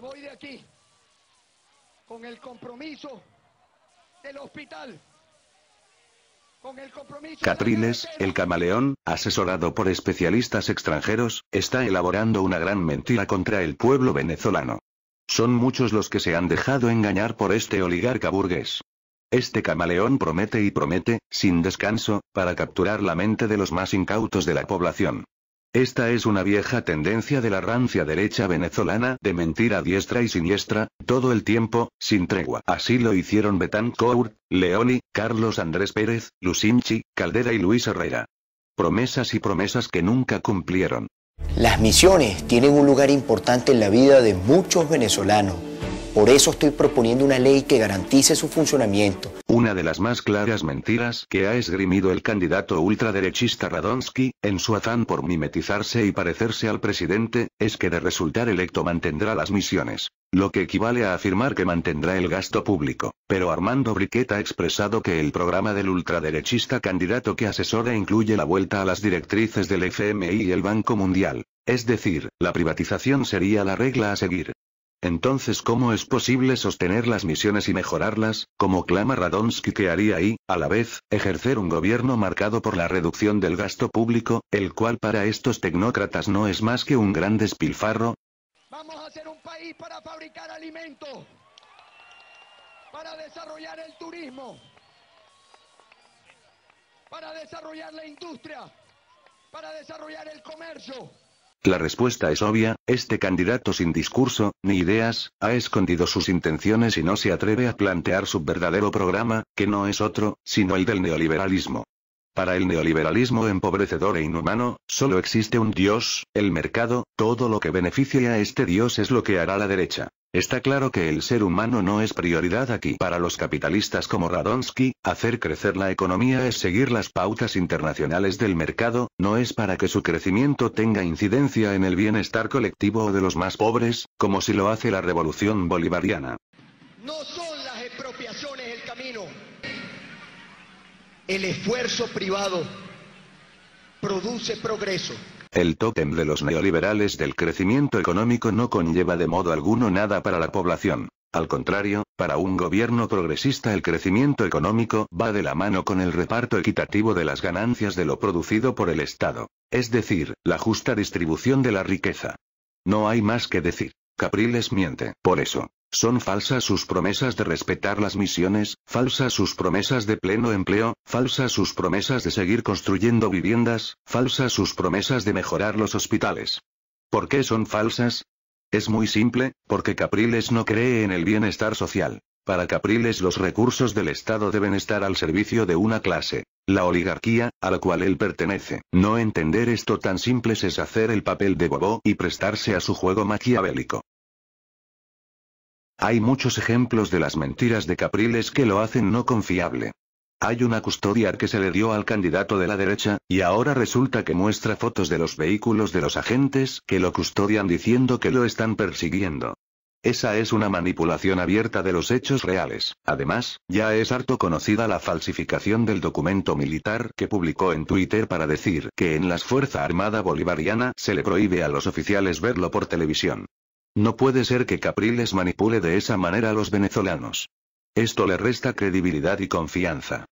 voy de aquí con el compromiso del hospital. Con el compromiso Catriles, el camaleón, asesorado por especialistas extranjeros, está elaborando una gran mentira contra el pueblo venezolano. Son muchos los que se han dejado engañar por este oligarca burgués. Este camaleón promete y promete, sin descanso, para capturar la mente de los más incautos de la población. Esta es una vieja tendencia de la rancia derecha venezolana de mentir a diestra y siniestra, todo el tiempo, sin tregua. Así lo hicieron Betancourt, Leoni, Carlos Andrés Pérez, Lucinchi, Caldera y Luis Herrera. Promesas y promesas que nunca cumplieron. Las misiones tienen un lugar importante en la vida de muchos venezolanos. Por eso estoy proponiendo una ley que garantice su funcionamiento. Una de las más claras mentiras que ha esgrimido el candidato ultraderechista Radonsky, en su afán por mimetizarse y parecerse al presidente, es que de resultar electo mantendrá las misiones lo que equivale a afirmar que mantendrá el gasto público. Pero Armando Briquet ha expresado que el programa del ultraderechista candidato que asesora incluye la vuelta a las directrices del FMI y el Banco Mundial. Es decir, la privatización sería la regla a seguir. Entonces, ¿cómo es posible sostener las misiones y mejorarlas, como clama Radonsky que haría y, a la vez, ejercer un gobierno marcado por la reducción del gasto público, el cual para estos tecnócratas no es más que un gran despilfarro? Vamos a ser un país para fabricar alimentos, para desarrollar el turismo, para desarrollar la industria, para desarrollar el comercio la respuesta es obvia, este candidato sin discurso, ni ideas, ha escondido sus intenciones y no se atreve a plantear su verdadero programa, que no es otro, sino el del neoliberalismo. Para el neoliberalismo empobrecedor e inhumano, solo existe un Dios, el mercado, todo lo que beneficie a este Dios es lo que hará la derecha. Está claro que el ser humano no es prioridad aquí. Para los capitalistas como Radonsky, hacer crecer la economía es seguir las pautas internacionales del mercado, no es para que su crecimiento tenga incidencia en el bienestar colectivo o de los más pobres, como si lo hace la revolución bolivariana. No El esfuerzo privado produce progreso. El tótem de los neoliberales del crecimiento económico no conlleva de modo alguno nada para la población. Al contrario, para un gobierno progresista el crecimiento económico va de la mano con el reparto equitativo de las ganancias de lo producido por el Estado, es decir, la justa distribución de la riqueza. No hay más que decir. Capriles miente. Por eso, son falsas sus promesas de respetar las misiones, falsas sus promesas de pleno empleo, falsas sus promesas de seguir construyendo viviendas, falsas sus promesas de mejorar los hospitales. ¿Por qué son falsas? Es muy simple, porque Capriles no cree en el bienestar social. Para Capriles los recursos del Estado deben estar al servicio de una clase, la oligarquía, a la cual él pertenece. No entender esto tan simple es hacer el papel de bobo y prestarse a su juego maquiavélico. Hay muchos ejemplos de las mentiras de Capriles que lo hacen no confiable. Hay una custodia que se le dio al candidato de la derecha, y ahora resulta que muestra fotos de los vehículos de los agentes que lo custodian diciendo que lo están persiguiendo. Esa es una manipulación abierta de los hechos reales. Además, ya es harto conocida la falsificación del documento militar que publicó en Twitter para decir que en las Fuerza Armada Bolivariana se le prohíbe a los oficiales verlo por televisión. No puede ser que Capriles manipule de esa manera a los venezolanos. Esto le resta credibilidad y confianza.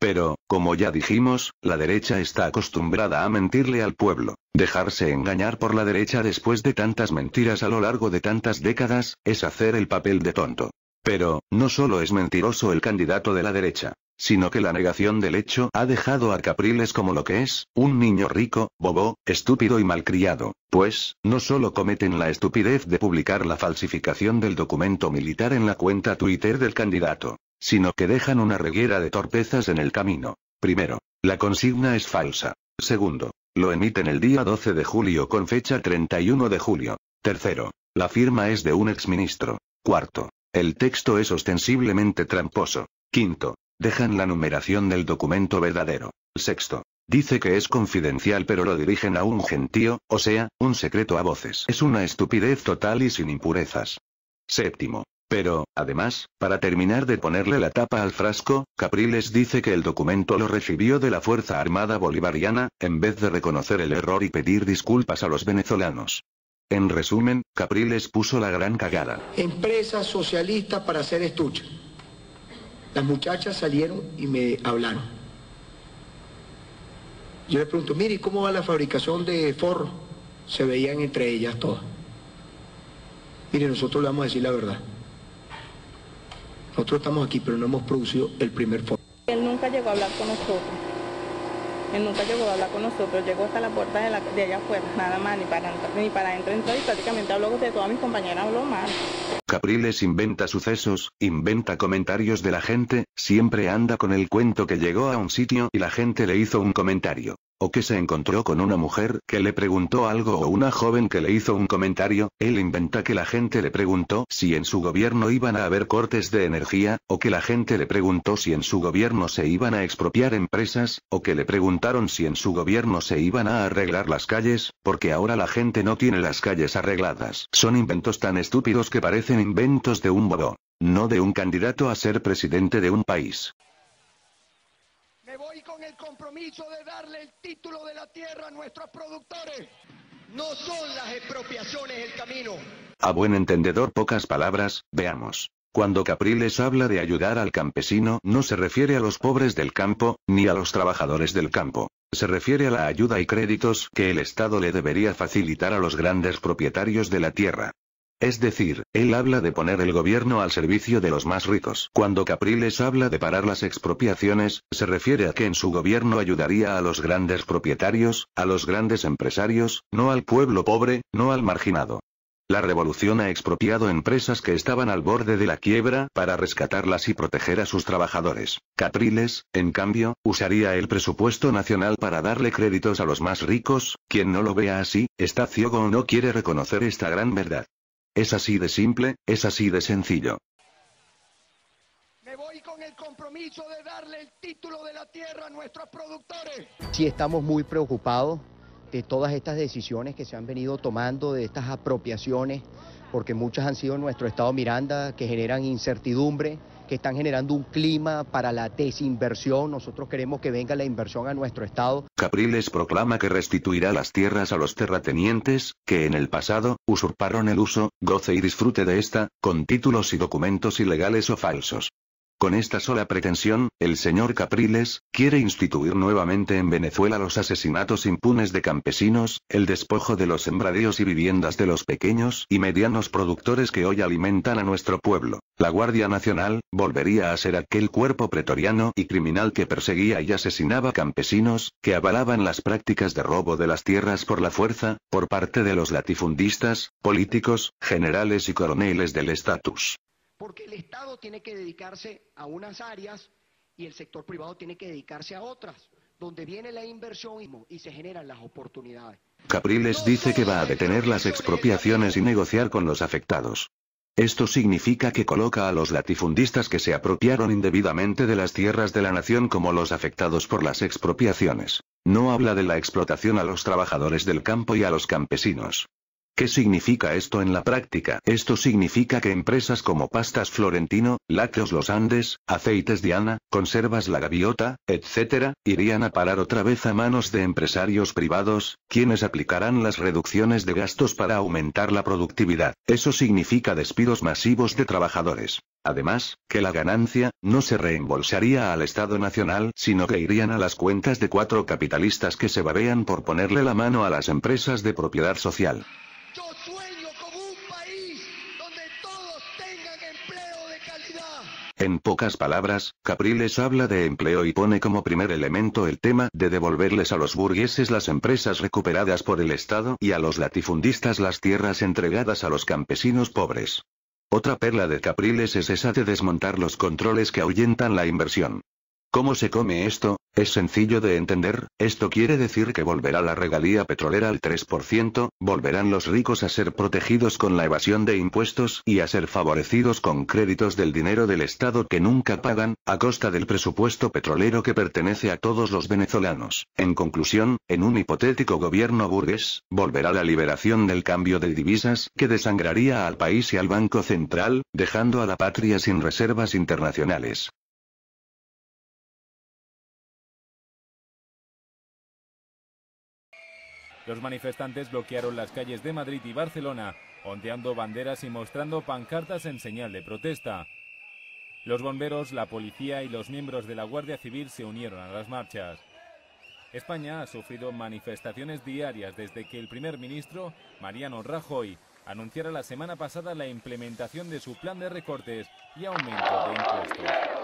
Pero, como ya dijimos, la derecha está acostumbrada a mentirle al pueblo. Dejarse engañar por la derecha después de tantas mentiras a lo largo de tantas décadas, es hacer el papel de tonto. Pero, no solo es mentiroso el candidato de la derecha sino que la negación del hecho ha dejado a Capriles como lo que es, un niño rico, bobo, estúpido y malcriado, pues, no solo cometen la estupidez de publicar la falsificación del documento militar en la cuenta Twitter del candidato, sino que dejan una reguera de torpezas en el camino. Primero, la consigna es falsa. Segundo, lo emiten el día 12 de julio con fecha 31 de julio. Tercero, la firma es de un exministro. Cuarto, el texto es ostensiblemente tramposo. Quinto, Dejan la numeración del documento verdadero. Sexto. Dice que es confidencial pero lo dirigen a un gentío, o sea, un secreto a voces. Es una estupidez total y sin impurezas. Séptimo. Pero, además, para terminar de ponerle la tapa al frasco, Capriles dice que el documento lo recibió de la Fuerza Armada Bolivariana, en vez de reconocer el error y pedir disculpas a los venezolanos. En resumen, Capriles puso la gran cagada. Empresa socialista para hacer estuche. Las muchachas salieron y me hablaron. Yo le pregunto, mire, ¿cómo va la fabricación de forro? Se veían entre ellas todas. Mire, nosotros le vamos a decir la verdad. Nosotros estamos aquí, pero no hemos producido el primer forro. Él nunca llegó a hablar con nosotros. Él nunca llegó a hablar con nosotros, llegó hasta la puerta de, la, de allá afuera, nada más, ni para, ni para entrar y prácticamente habló de todas mis compañeras, habló mal. Capriles inventa sucesos, inventa comentarios de la gente, siempre anda con el cuento que llegó a un sitio y la gente le hizo un comentario o que se encontró con una mujer que le preguntó algo o una joven que le hizo un comentario, él inventa que la gente le preguntó si en su gobierno iban a haber cortes de energía, o que la gente le preguntó si en su gobierno se iban a expropiar empresas, o que le preguntaron si en su gobierno se iban a arreglar las calles, porque ahora la gente no tiene las calles arregladas. Son inventos tan estúpidos que parecen inventos de un bobo, no de un candidato a ser presidente de un país. Me voy a buen entendedor pocas palabras, veamos. Cuando Capriles habla de ayudar al campesino, no se refiere a los pobres del campo, ni a los trabajadores del campo. Se refiere a la ayuda y créditos que el Estado le debería facilitar a los grandes propietarios de la tierra. Es decir, él habla de poner el gobierno al servicio de los más ricos. Cuando Capriles habla de parar las expropiaciones, se refiere a que en su gobierno ayudaría a los grandes propietarios, a los grandes empresarios, no al pueblo pobre, no al marginado. La revolución ha expropiado empresas que estaban al borde de la quiebra para rescatarlas y proteger a sus trabajadores. Capriles, en cambio, usaría el presupuesto nacional para darle créditos a los más ricos, quien no lo vea así, está ciego o no quiere reconocer esta gran verdad. Es así de simple, es así de sencillo. Me voy con el compromiso de darle el título de la tierra a nuestros productores. Sí, estamos muy preocupados de todas estas decisiones que se han venido tomando, de estas apropiaciones, porque muchas han sido en nuestro estado Miranda, que generan incertidumbre, que están generando un clima para la desinversión. Nosotros queremos que venga la inversión a nuestro Estado. Capriles proclama que restituirá las tierras a los terratenientes, que en el pasado, usurparon el uso, goce y disfrute de esta, con títulos y documentos ilegales o falsos. Con esta sola pretensión, el señor Capriles, quiere instituir nuevamente en Venezuela los asesinatos impunes de campesinos, el despojo de los sembradíos y viviendas de los pequeños y medianos productores que hoy alimentan a nuestro pueblo. La Guardia Nacional, volvería a ser aquel cuerpo pretoriano y criminal que perseguía y asesinaba campesinos, que avalaban las prácticas de robo de las tierras por la fuerza, por parte de los latifundistas, políticos, generales y coroneles del estatus porque el Estado tiene que dedicarse a unas áreas y el sector privado tiene que dedicarse a otras, donde viene la inversión y se generan las oportunidades. Capriles dice que va a detener las expropiaciones y negociar con los afectados. Esto significa que coloca a los latifundistas que se apropiaron indebidamente de las tierras de la nación como los afectados por las expropiaciones. No habla de la explotación a los trabajadores del campo y a los campesinos. ¿Qué significa esto en la práctica? Esto significa que empresas como Pastas Florentino, Lácteos Los Andes, Aceites Diana, Conservas La Gaviota, etc., irían a parar otra vez a manos de empresarios privados, quienes aplicarán las reducciones de gastos para aumentar la productividad. Eso significa despidos masivos de trabajadores. Además, que la ganancia, no se reembolsaría al Estado Nacional, sino que irían a las cuentas de cuatro capitalistas que se babean por ponerle la mano a las empresas de propiedad social. En pocas palabras, Capriles habla de empleo y pone como primer elemento el tema de devolverles a los burgueses las empresas recuperadas por el Estado y a los latifundistas las tierras entregadas a los campesinos pobres. Otra perla de Capriles es esa de desmontar los controles que ahuyentan la inversión. ¿Cómo se come esto? Es sencillo de entender, esto quiere decir que volverá la regalía petrolera al 3%, volverán los ricos a ser protegidos con la evasión de impuestos y a ser favorecidos con créditos del dinero del Estado que nunca pagan, a costa del presupuesto petrolero que pertenece a todos los venezolanos. En conclusión, en un hipotético gobierno burgués, volverá la liberación del cambio de divisas que desangraría al país y al Banco Central, dejando a la patria sin reservas internacionales. los manifestantes bloquearon las calles de Madrid y Barcelona, ondeando banderas y mostrando pancartas en señal de protesta. Los bomberos, la policía y los miembros de la Guardia Civil se unieron a las marchas. España ha sufrido manifestaciones diarias desde que el primer ministro, Mariano Rajoy, anunciara la semana pasada la implementación de su plan de recortes y aumento de impuestos.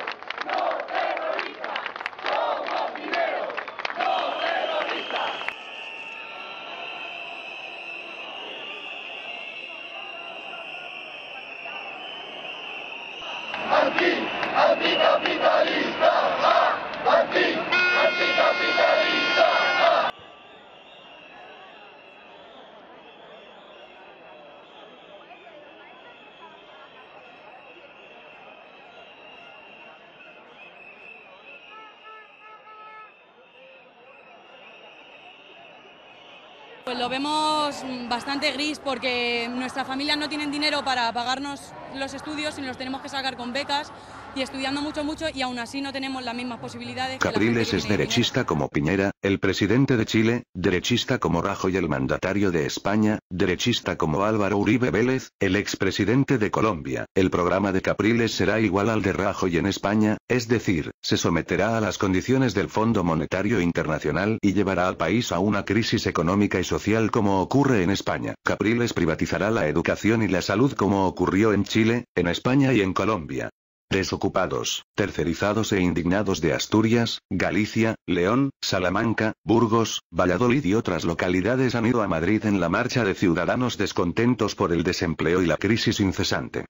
Pues lo vemos bastante gris porque nuestra familia no tienen dinero para pagarnos los estudios y nos los tenemos que sacar con becas y estudiando mucho, mucho y aún así no tenemos las mismas posibilidades. Capriles es derechista como Piñera, el presidente de Chile, derechista como Rajoy el mandatario de España, derechista como Álvaro Uribe Vélez, el expresidente de Colombia. El programa de Capriles será igual al de Rajoy en España, es decir, se someterá a las condiciones del Fondo Monetario Internacional y llevará al país a una crisis económica y social como ocurre en España. Capriles privatizará la educación y la salud como ocurrió en Chile, en España y en Colombia desocupados, tercerizados e indignados de Asturias, Galicia, León, Salamanca, Burgos, Valladolid y otras localidades han ido a Madrid en la marcha de ciudadanos descontentos por el desempleo y la crisis incesante.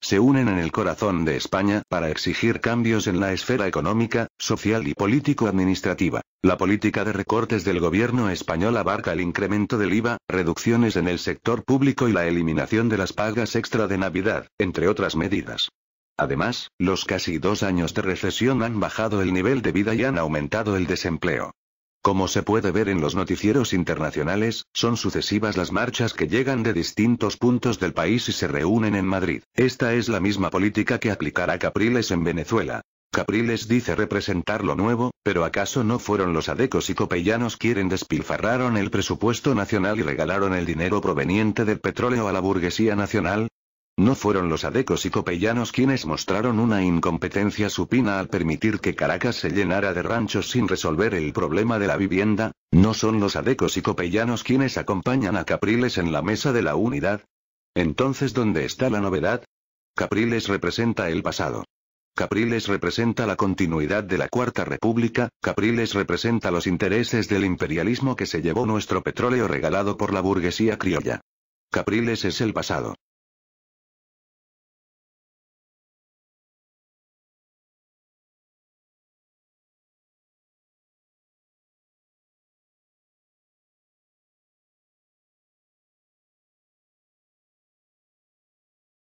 Se unen en el corazón de España para exigir cambios en la esfera económica, social y político-administrativa. La política de recortes del gobierno español abarca el incremento del IVA, reducciones en el sector público y la eliminación de las pagas extra de Navidad, entre otras medidas. Además, los casi dos años de recesión han bajado el nivel de vida y han aumentado el desempleo. Como se puede ver en los noticieros internacionales, son sucesivas las marchas que llegan de distintos puntos del país y se reúnen en Madrid. Esta es la misma política que aplicará Capriles en Venezuela. Capriles dice representar lo nuevo, pero ¿acaso no fueron los adecos y copellanos quienes despilfarraron el presupuesto nacional y regalaron el dinero proveniente del petróleo a la burguesía nacional? No fueron los adecos y copellanos quienes mostraron una incompetencia supina al permitir que Caracas se llenara de ranchos sin resolver el problema de la vivienda, no son los adecos y copellanos quienes acompañan a Capriles en la mesa de la unidad. Entonces, ¿dónde está la novedad? Capriles representa el pasado. Capriles representa la continuidad de la Cuarta República, Capriles representa los intereses del imperialismo que se llevó nuestro petróleo regalado por la burguesía criolla. Capriles es el pasado.